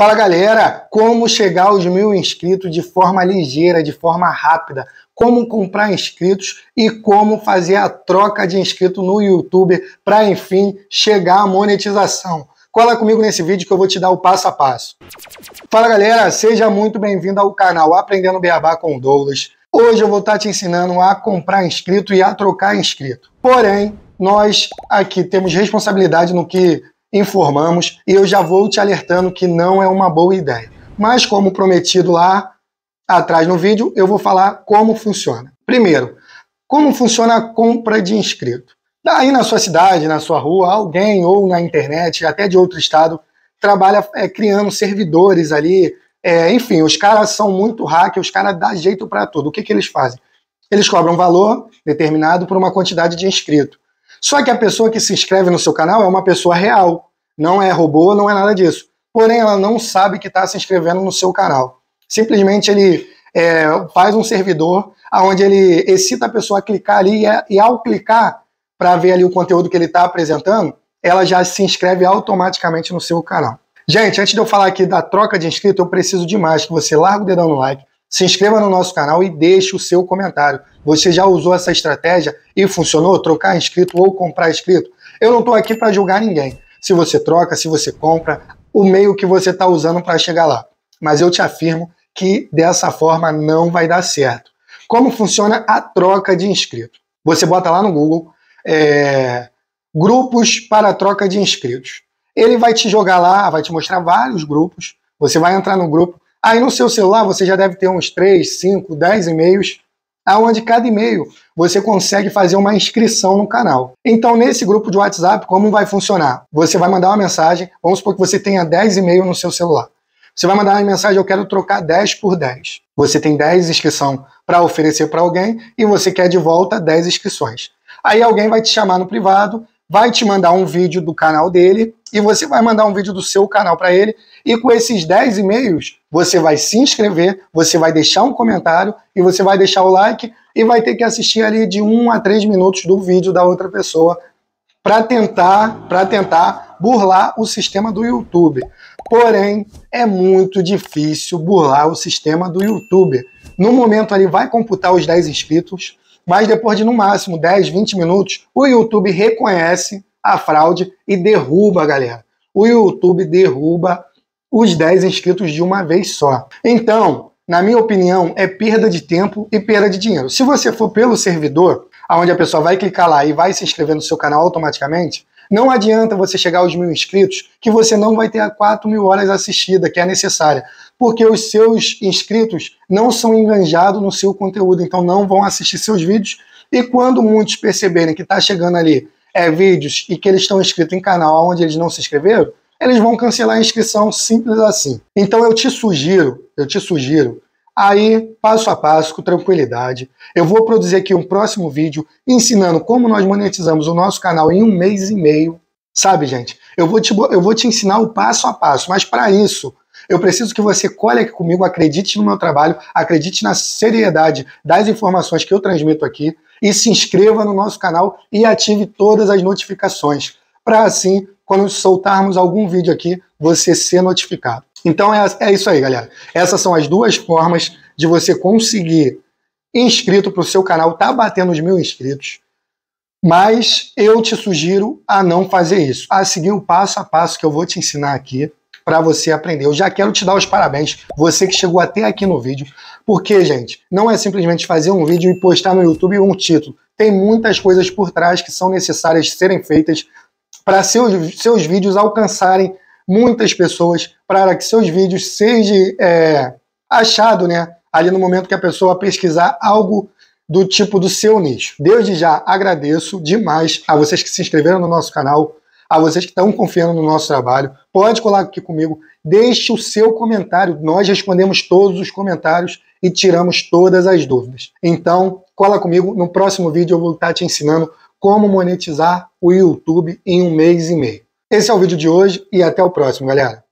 Fala galera, como chegar aos mil inscritos de forma ligeira, de forma rápida, como comprar inscritos e como fazer a troca de inscrito no YouTube para enfim chegar à monetização. Cola comigo nesse vídeo que eu vou te dar o passo a passo. Fala galera, seja muito bem-vindo ao canal Aprendendo Beabá com Douglas. Hoje eu vou estar tá te ensinando a comprar inscrito e a trocar inscrito. Porém, nós aqui temos responsabilidade no que informamos e eu já vou te alertando que não é uma boa ideia. Mas, como prometido lá atrás no vídeo, eu vou falar como funciona. Primeiro, como funciona a compra de inscrito. Daí na sua cidade, na sua rua, alguém ou na internet, até de outro estado, trabalha é, criando servidores ali. É, enfim, os caras são muito hackers, os caras dão jeito para tudo. O que, que eles fazem? Eles cobram um valor determinado por uma quantidade de inscrito. Só que a pessoa que se inscreve no seu canal é uma pessoa real não é robô, não é nada disso. Porém, ela não sabe que está se inscrevendo no seu canal. Simplesmente ele é, faz um servidor onde ele excita a pessoa a clicar ali e, é, e ao clicar para ver ali o conteúdo que ele está apresentando, ela já se inscreve automaticamente no seu canal. Gente, antes de eu falar aqui da troca de inscrito, eu preciso demais que você largue o dedão no like, se inscreva no nosso canal e deixe o seu comentário. Você já usou essa estratégia e funcionou? Trocar inscrito ou comprar inscrito? Eu não estou aqui para julgar ninguém se você troca, se você compra, o meio que você está usando para chegar lá. Mas eu te afirmo que dessa forma não vai dar certo. Como funciona a troca de inscrito? Você bota lá no Google é, grupos para troca de inscritos. Ele vai te jogar lá, vai te mostrar vários grupos. Você vai entrar no grupo. Aí no seu celular você já deve ter uns 3, 5, 10 e-mails aonde cada e-mail você consegue fazer uma inscrição no canal. Então, nesse grupo de WhatsApp, como vai funcionar? Você vai mandar uma mensagem, vamos supor que você tenha 10 e-mails no seu celular. Você vai mandar uma mensagem, eu quero trocar 10 por 10. Você tem 10 inscrição para oferecer para alguém e você quer de volta 10 inscrições. Aí alguém vai te chamar no privado vai te mandar um vídeo do canal dele e você vai mandar um vídeo do seu canal para ele. E com esses 10 e-mails, você vai se inscrever, você vai deixar um comentário e você vai deixar o like e vai ter que assistir ali de 1 a 3 minutos do vídeo da outra pessoa para tentar, para tentar burlar o sistema do YouTube. Porém, é muito difícil burlar o sistema do YouTube. No momento ali vai computar os 10 inscritos, mas depois de no máximo 10, 20 minutos, o YouTube reconhece a fraude e derruba a galera. O YouTube derruba os 10 inscritos de uma vez só. Então, na minha opinião, é perda de tempo e perda de dinheiro. Se você for pelo servidor, aonde a pessoa vai clicar lá e vai se inscrever no seu canal automaticamente, não adianta você chegar aos mil inscritos que você não vai ter a 4 mil horas assistida, que é necessária, porque os seus inscritos não são enganjados no seu conteúdo, então não vão assistir seus vídeos. E quando muitos perceberem que está chegando ali é, vídeos e que eles estão inscritos em canal onde eles não se inscreveram, eles vão cancelar a inscrição simples assim. Então eu te sugiro, eu te sugiro Aí, passo a passo, com tranquilidade, eu vou produzir aqui um próximo vídeo ensinando como nós monetizamos o nosso canal em um mês e meio. Sabe, gente? Eu vou te, eu vou te ensinar o passo a passo, mas para isso, eu preciso que você colhe aqui comigo, acredite no meu trabalho, acredite na seriedade das informações que eu transmito aqui e se inscreva no nosso canal e ative todas as notificações, para assim, quando soltarmos algum vídeo aqui, você ser notificado. Então é, é isso aí, galera. Essas são as duas formas de você conseguir inscrito para o seu canal, tá batendo os mil inscritos. Mas eu te sugiro a não fazer isso, a seguir o passo a passo que eu vou te ensinar aqui para você aprender. Eu já quero te dar os parabéns, você que chegou até aqui no vídeo, porque, gente, não é simplesmente fazer um vídeo e postar no YouTube um título. Tem muitas coisas por trás que são necessárias serem feitas para seus, seus vídeos alcançarem muitas pessoas para que seus vídeos sejam é, né? Ali no momento que a pessoa pesquisar algo do tipo do seu nicho. Desde já agradeço demais a vocês que se inscreveram no nosso canal, a vocês que estão confiando no nosso trabalho. Pode colar aqui comigo, deixe o seu comentário, nós respondemos todos os comentários e tiramos todas as dúvidas. Então, cola comigo, no próximo vídeo eu vou estar te ensinando como monetizar o YouTube em um mês e meio. Esse é o vídeo de hoje e até o próximo, galera.